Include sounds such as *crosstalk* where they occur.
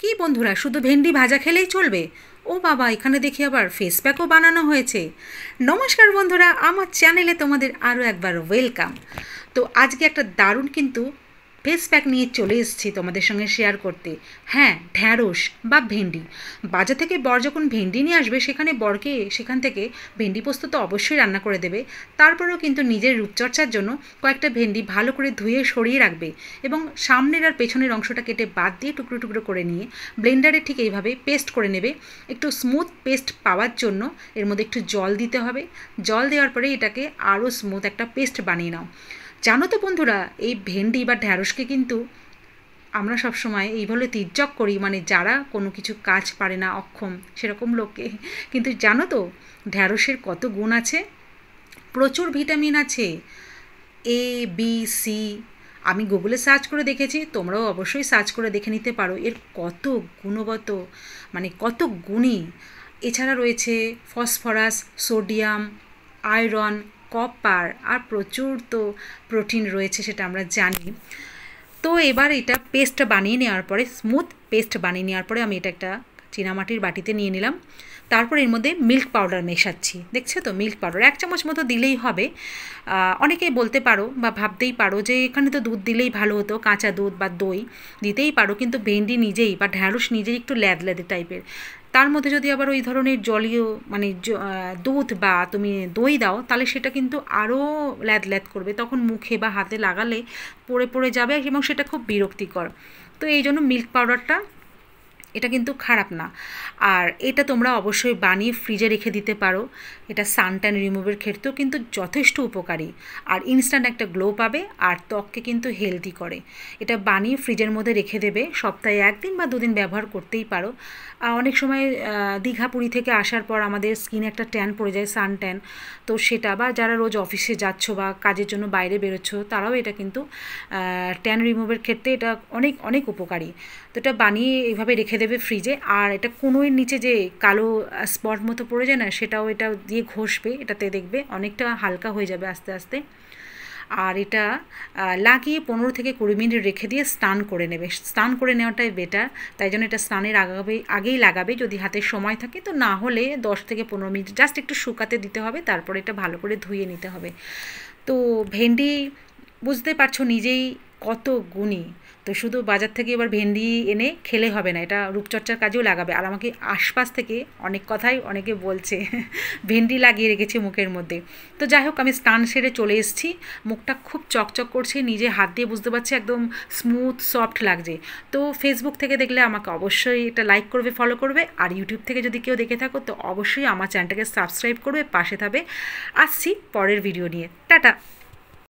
কি বন্ধুরা শুধু ভেন্ডি ভাজা খেলেই চলবে ও বাবা এখানে দেখি আবার ফেস প্যাকও বানানো হয়েছে নমস্কার বন্ধুরা আমার চ্যানেলে তোমাদের আরও একবার ওয়েলকাম তো আজকে একটা দারুণ কিন্তু ফেস প্যাক নিয়ে চলে এসেছি তোমাদের সঙ্গে শেয়ার করতে হ্যাঁ ঢ্যাঁড়স বা ভেন্ডি বাজার থেকে বর যখন ভেন্ডি নিয়ে আসবে সেখানে বরকে সেখান থেকে ভেন্ডি পোস্ত তো অবশ্যই রান্না করে দেবে তারপরেও কিন্তু নিজের রূপচর্চার জন্য কয়েকটা ভেন্ডি ভালো করে ধুয়ে সরিয়ে রাখবে এবং সামনের আর পেছনের অংশটা কেটে বাদ দিয়ে টুকরো টুকরো করে নিয়ে ব্লেন্ডারে ঠিক এইভাবে পেস্ট করে নেবে একটু স্মুথ পেস্ট পাওয়ার জন্য এর মধ্যে একটু জল দিতে হবে জল দেওয়ার পরে এটাকে আরও স্মুথ একটা পেস্ট বানিয়ে নাও জানো তো বন্ধুরা এই ভেন্ডি বা ঢ্যাঁড়সকে কিন্তু আমরা সব সময় এইভাবে তির্যক করি মানে যারা কোনো কিছু কাজ পারে না অক্ষম সেরকম লোককে কিন্তু জানো তো ঢ্যাঁড়সের কত গুণ আছে প্রচুর ভিটামিন আছে এ বি সি আমি গুগলে সার্চ করে দেখেছি তোমরাও অবশ্যই সার্চ করে দেখে নিতে পারো এর কত গুণগত মানে কত গুণী এছাড়া রয়েছে ফসফরাস সোডিয়াম আয়রন কপার আর প্রচুর তো প্রোটিন রয়েছে সেটা আমরা জানি তো এবার এটা পেস্ট বানিয়ে নেওয়ার পরে স্মুথ পেস্ট বানিয়ে নেওয়ার পরে আমি এটা একটা চীনামাটির বাটিতে নিয়ে নিলাম তারপর এর মধ্যে মিল্ক পাউডার মেশাচ্ছি দেখছো তো মিল্ক পাউডার এক চামচ মতো দিলেই হবে অনেকেই বলতে পারো বা ভাবতেই পারো যে এখানে তো দুধ দিলেই ভালো হতো কাঁচা দুধ বা দই দিতেই পারো কিন্তু ভেন্ডি নিজেই বা ঢ্যাঁড়স নিজেই একটু ল্যাদ ল্যাদে টাইপের তার মধ্যে যদি আবার ওই ধরনের জলীয় মানে দুধ বা তুমি দই দাও তাহলে সেটা কিন্তু আরও ল্যাদ ল্যাদ করবে তখন মুখে বা হাতে লাগালে পড়ে পড়ে যাবে এবং সেটা খুব বিরক্তিকর তো এই জন্য মিল্ক পাউডারটা এটা কিন্তু খারাপ না আর এটা তোমরা অবশ্যই বানিয়ে ফ্রিজে রেখে দিতে পারো এটা সানট্যান রিমুভের ক্ষেত্রেও কিন্তু যথেষ্ট উপকারী আর ইনস্ট্যান্ট একটা গ্লো পাবে আর ত্বককে কিন্তু হেলদি করে এটা বানিয়ে ফ্রিজের মধ্যে রেখে দেবে সপ্তাহে একদিন বা দুদিন ব্যবহার করতেই পারো অনেক সময় দীঘা পুরী থেকে আসার পর আমাদের স্কিনে একটা ট্যান পড়ে যায় সান ট্যান তো সেটা বা যারা রোজ অফিসে যাচ্ছ বা কাজের জন্য বাইরে বেরোচ্ছ তারাও এটা কিন্তু ট্যান রিমুভের ক্ষেত্রে এটা অনেক অনেক উপকারী তো এটা বানিয়ে এইভাবে রেখে দেবে ফ্রিজে আর এটা কোনোয়ের নিচে যে কালো স্পট মতো পড়ে যায় না সেটাও এটা দিয়ে ঘষবে এটাতে দেখবে অনেকটা হালকা হয়ে যাবে আস্তে আস্তে আর এটা লাগিয়ে পনেরো থেকে কুড়ি মিনিট রেখে দিয়ে স্নান করে নেবে স্নান করে নেওয়াটাই বেটার তাই জন্য এটা স্নানের আগাবে আগেই লাগাবে যদি হাতে সময় থাকে তো না হলে দশ থেকে পনেরো মিনিট জাস্ট একটু শুকাতে দিতে হবে তারপরে এটা ভালো করে ধুয়ে নিতে হবে তো ভেন্ডি বুঝতে পারছো নিজেই কত গুণী তো শুধু বাজার থেকে এবার ভেন্ডি এনে খেলে হবে না এটা রূপচর্চার কাজেও লাগাবে আর আমাকে আশপাশ থেকে অনেক কথাই অনেকে বলছে *laughs* ভেন্ডি লাগিয়ে রেখেছে মুখের মধ্যে তো যাই হোক আমি স্নান সেরে চলে এসেছি মুখটা খুব চকচক করছে নিজে হাত দিয়ে বুঝতে পারছি একদম স্মুথ সফট লাগছে তো ফেসবুক থেকে দেখলে আমাকে অবশ্যই এটা লাইক করবে ফলো করবে আর ইউটিউব থেকে যদি কেউ দেখে থাকো তো অবশ্যই আমার চ্যানেলটাকে সাবস্ক্রাইব করবে পাশে থাকবে আসছি পরের ভিডিও নিয়ে টাটা